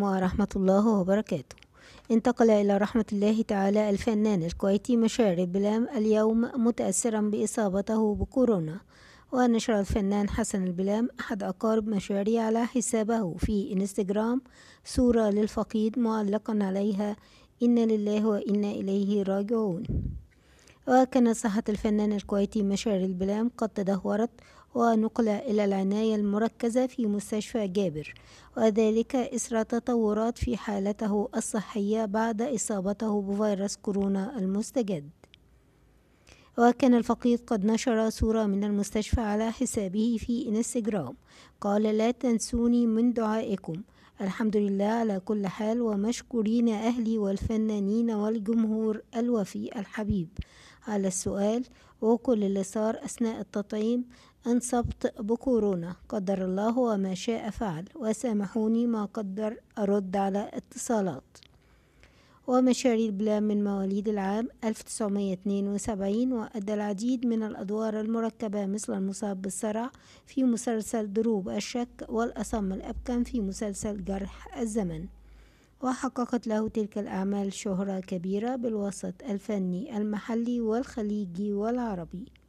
ورحمة الله وبركاته انتقل إلى رحمة الله تعالى الفنان الكويتي مشاري بلام اليوم متأثرا بإصابته بكورونا ونشر الفنان حسن البلام أحد أقارب مشاري على حسابه في إنستجرام صورة للفقيد معلقا عليها إن لله وإنا إليه راجعون وكانت صحة الفنان الكويتي مشعر البلام قد تدهورت ونقل إلى العناية المركزة في مستشفى جابر وذلك إثر تطورات في حالته الصحية بعد إصابته بفيروس كورونا المستجد وكان الفقيد قد نشر صورة من المستشفى على حسابه في إنستجرام قال لا تنسوني من دعائكم الحمد لله على كل حال ومشكورين أهلي والفنانين والجمهور الوفي الحبيب على السؤال وكل اللي صار أثناء التطعيم أنصبت بكورونا قدر الله وما شاء فعل وسامحوني ما قدر أرد على اتصالات ومشاري بلا من مواليد العام 1972 وأدى العديد من الأدوار المركبة مثل المصاب بالصرع في مسلسل دروب الشك والأصم الأبكم في مسلسل جرح الزمن وحققت له تلك الأعمال شهرة كبيرة بالوسط الفني المحلي والخليجي والعربي